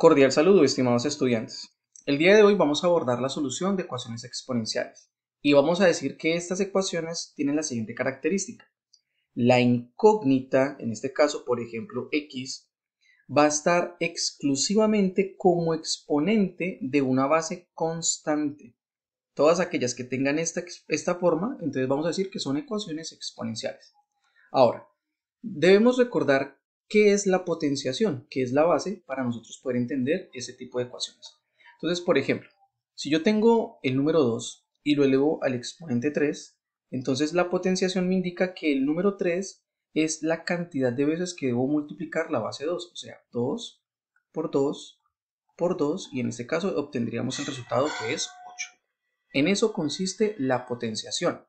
Cordial saludo, estimados estudiantes. El día de hoy vamos a abordar la solución de ecuaciones exponenciales y vamos a decir que estas ecuaciones tienen la siguiente característica. La incógnita, en este caso, por ejemplo, x, va a estar exclusivamente como exponente de una base constante. Todas aquellas que tengan esta, esta forma, entonces vamos a decir que son ecuaciones exponenciales. Ahora, debemos recordar ¿Qué es la potenciación? Que es la base para nosotros poder entender ese tipo de ecuaciones. Entonces, por ejemplo, si yo tengo el número 2 y lo elevo al exponente 3, entonces la potenciación me indica que el número 3 es la cantidad de veces que debo multiplicar la base 2, o sea, 2 por 2 por 2, y en este caso obtendríamos el resultado que es 8. En eso consiste la potenciación.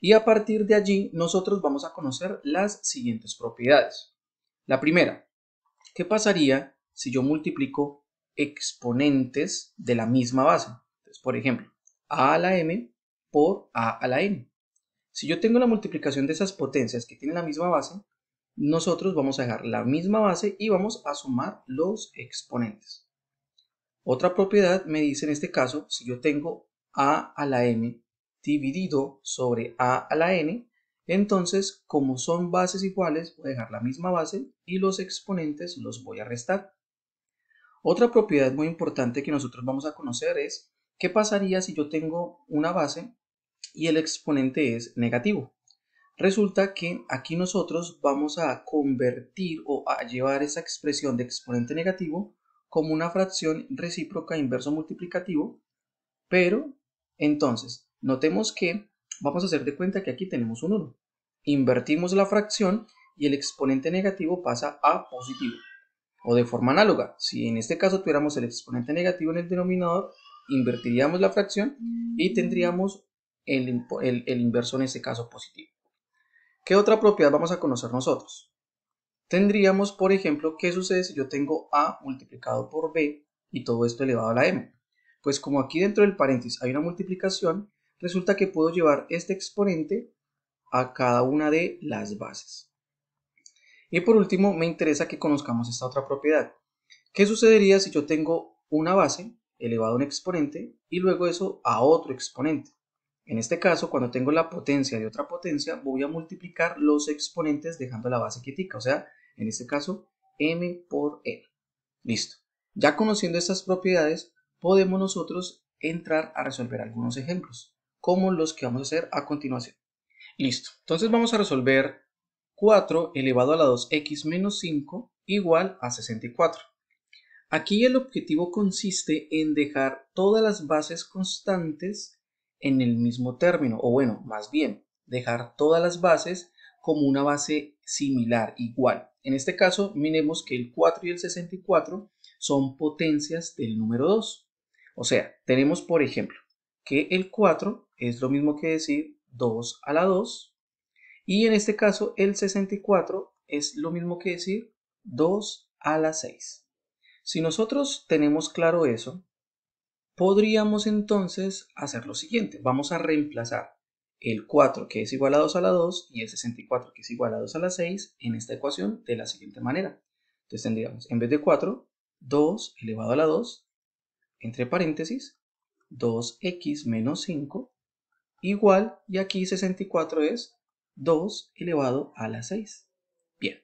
Y a partir de allí nosotros vamos a conocer las siguientes propiedades. La primera, ¿qué pasaría si yo multiplico exponentes de la misma base? Entonces, por ejemplo, a a la m por a a la n. Si yo tengo la multiplicación de esas potencias que tienen la misma base, nosotros vamos a dejar la misma base y vamos a sumar los exponentes. Otra propiedad me dice en este caso, si yo tengo a a la m dividido sobre a a la n, entonces, como son bases iguales, voy a dejar la misma base y los exponentes los voy a restar. Otra propiedad muy importante que nosotros vamos a conocer es qué pasaría si yo tengo una base y el exponente es negativo. Resulta que aquí nosotros vamos a convertir o a llevar esa expresión de exponente negativo como una fracción recíproca inverso multiplicativo, pero entonces notemos que vamos a hacer de cuenta que aquí tenemos un 1. Invertimos la fracción y el exponente negativo pasa a positivo. O de forma análoga, si en este caso tuviéramos el exponente negativo en el denominador, invertiríamos la fracción y mm. tendríamos el, inverso en este caso positivo. ¿Qué otra propiedad vamos a conocer nosotros? Tendríamos, por ejemplo, qué sucede si yo tengo A multiplicado por B y todo esto elevado a la M. Pues como aquí dentro del paréntesis hay una multiplicación, resulta que puedo llevar este exponente a cada una de las bases. Y por último, me interesa que conozcamos esta otra propiedad. ¿Qué sucedería si yo tengo una base elevada a un exponente y luego eso a otro exponente? En este caso, cuando tengo la potencia de otra potencia, voy a multiplicar los exponentes dejando la base quietica, o sea, en este caso, m por n. Listo. Ya conociendo estas propiedades, podemos nosotros entrar a resolver algunos ejemplos, como los que vamos a hacer a continuación. Listo. Entonces vamos a resolver 4 elevado a la 2x menos 5 igual a 64. Aquí el objetivo consiste en dejar todas las bases constantes en el mismo término, o bueno, más bien, dejar todas las bases como una base similar, igual. En este caso, miremos que el 4 y el 64 son potencias del número 2. O sea, tenemos por ejemplo que el 4 es lo mismo que decir 2 a la 2. Y en este caso el 64 es lo mismo que decir 2 a la 6. Si nosotros tenemos claro eso, podríamos entonces hacer lo siguiente. Vamos a reemplazar el 4 que es igual a 2 a la 2 y el 64 que es igual a 2 a la 6 en esta ecuación de la siguiente manera. Entonces tendríamos en vez de 4, 2 elevado a la 2, entre paréntesis, 2x menos 5 igual, y aquí 64 es 2 elevado a la 6. Bien,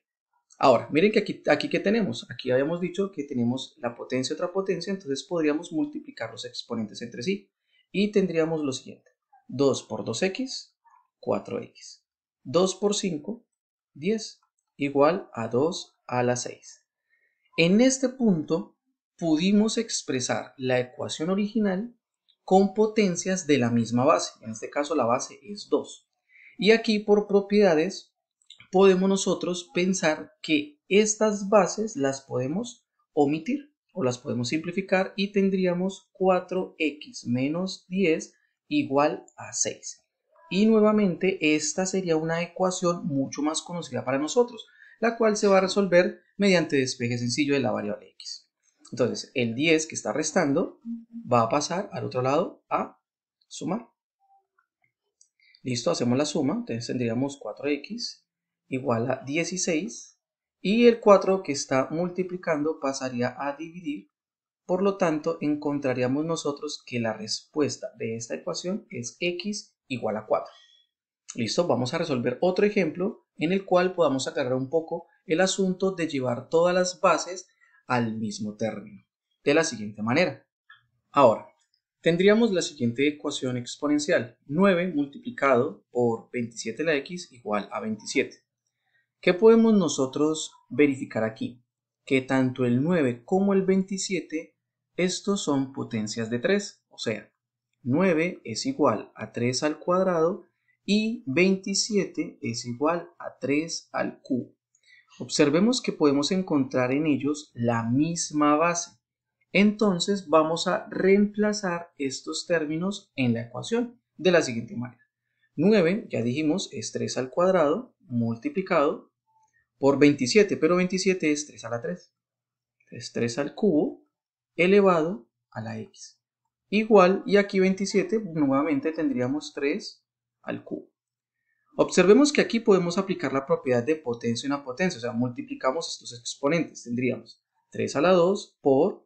ahora, miren que aquí, aquí que tenemos, aquí habíamos dicho que tenemos la potencia otra potencia, entonces podríamos multiplicar los exponentes entre sí, y tendríamos lo siguiente, 2 por 2x, 4x, 2 por 5, 10, igual a 2 a la 6. En este punto pudimos expresar la ecuación original con potencias de la misma base. En este caso la base es 2. Y aquí por propiedades podemos nosotros pensar que estas bases las podemos omitir o las podemos simplificar y tendríamos 4x menos 10 igual a 6. Y nuevamente esta sería una ecuación mucho más conocida para nosotros, la cual se va a resolver mediante despeje sencillo de la variable x. Entonces el 10 que está restando va a pasar al otro lado a sumar. Listo, hacemos la suma, entonces tendríamos 4x igual a 16 y el 4 que está multiplicando pasaría a dividir, por lo tanto encontraríamos nosotros que la respuesta de esta ecuación es x igual a 4. Listo, vamos a resolver otro ejemplo en el cual podamos aclarar un poco el asunto de llevar todas las bases al mismo término. De la siguiente manera. Ahora, tendríamos la siguiente ecuación exponencial, 9 multiplicado por 27 la x igual a 27. ¿Qué podemos nosotros verificar aquí? Que tanto el 9 como el 27, estos son potencias de 3, o sea, 9 es igual a 3 al cuadrado y 27 es igual a 3 al cubo. Observemos que podemos encontrar en ellos la misma base, entonces vamos a reemplazar estos términos en la ecuación de la siguiente manera. 9, ya dijimos, es 3 al cuadrado multiplicado por 27, pero 27 es 3 a la 3. Es 3 al cubo elevado a la x. Igual, y aquí 27, nuevamente tendríamos 3 al cubo. Observemos que aquí podemos aplicar la propiedad de potencia en una potencia, o sea, multiplicamos estos exponentes. Tendríamos 3 a la 2 por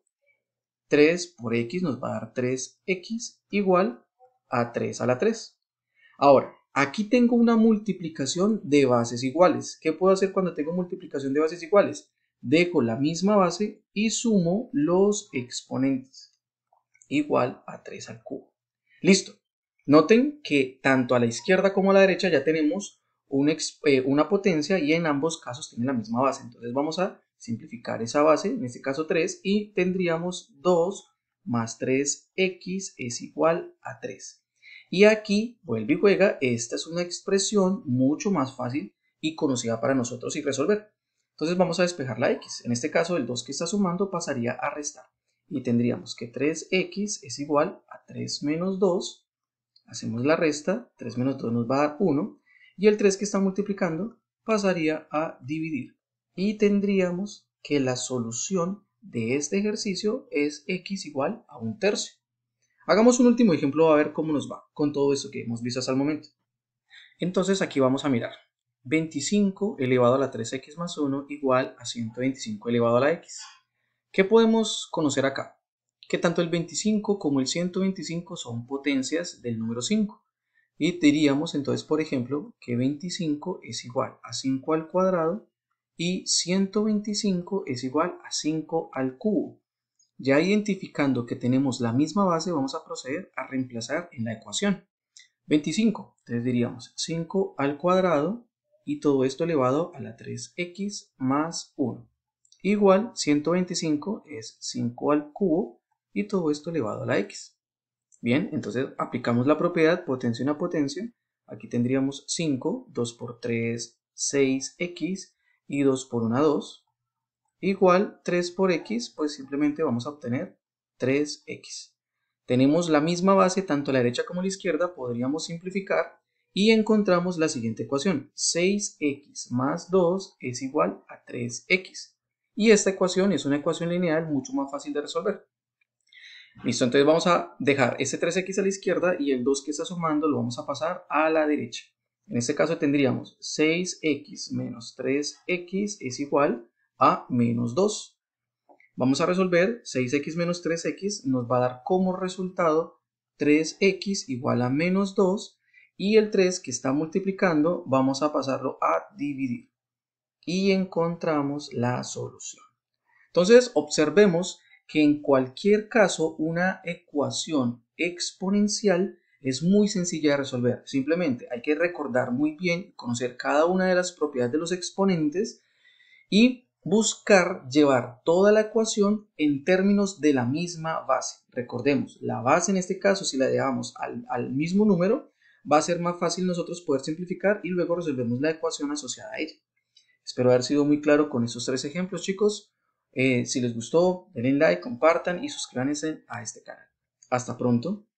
3 por x nos va a dar 3x igual a 3 a la 3. Ahora, aquí tengo una multiplicación de bases iguales. ¿Qué puedo hacer cuando tengo multiplicación de bases iguales? Dejo la misma base y sumo los exponentes. Igual a 3 al cubo. Listo. Noten que tanto a la izquierda como a la derecha ya tenemos una, eh, una potencia y en ambos casos tiene la misma base. Entonces vamos a simplificar esa base, en este caso 3, y tendríamos 2 más 3x es igual a 3. Y aquí, vuelve y juega, esta es una expresión mucho más fácil y conocida para nosotros y resolver. Entonces vamos a despejar la x. En este caso, el 2 que está sumando pasaría a restar. Y tendríamos que 3x es igual a 3 menos 2. Hacemos la resta, 3 menos 2 nos va a dar 1. Y el 3 que está multiplicando pasaría a dividir y tendríamos que la solución de este ejercicio es x igual a un tercio. Hagamos un último ejemplo a ver cómo nos va con todo eso que hemos visto hasta el momento. Entonces aquí vamos a mirar. 25 elevado a la 3x más 1 igual a 125 elevado a la x. ¿Qué podemos conocer acá? Que tanto el 25 como el 125 son potencias del número 5. Y diríamos entonces, por ejemplo, que 25 es igual a 5 al cuadrado y 125 es igual a 5 al cubo. Ya identificando que tenemos la misma base, vamos a proceder a reemplazar en la ecuación. 25, entonces diríamos 5 al cuadrado y todo esto elevado a la 3x más 1. Igual 125 es 5 al cubo y todo esto elevado a la x. Bien, entonces aplicamos la propiedad potencia a potencia. Aquí tendríamos 5, 2 por 3, 6x y 2 por 1, 2, igual 3 por x, pues simplemente vamos a obtener 3x. Tenemos la misma base tanto a la derecha como a la izquierda, podríamos simplificar y encontramos la siguiente ecuación, 6x más 2 es igual a 3x. Y esta ecuación es una ecuación lineal mucho más fácil de resolver. Listo, entonces vamos a dejar ese 3x a la izquierda y el 2 que está sumando lo vamos a pasar a la derecha. En este caso tendríamos 6x menos 3x es igual a menos 2. Vamos a resolver 6x menos 3x nos va a dar como resultado 3x igual a menos 2 y el 3 que está multiplicando vamos a pasarlo a dividir y encontramos la solución. Entonces observemos que en cualquier caso una ecuación exponencial es muy sencilla de resolver. Simplemente hay que recordar muy bien, conocer cada una de las propiedades de los exponentes y buscar llevar toda la ecuación en términos de la misma base. Recordemos, la base en este caso, si la llevamos al, mismo número, va a ser más fácil nosotros poder simplificar y luego resolvemos la ecuación asociada a ella. Espero haber sido muy claro con esos tres ejemplos, chicos. Eh, si les gustó, denle like, compartan y suscríbanse a este canal. Hasta pronto.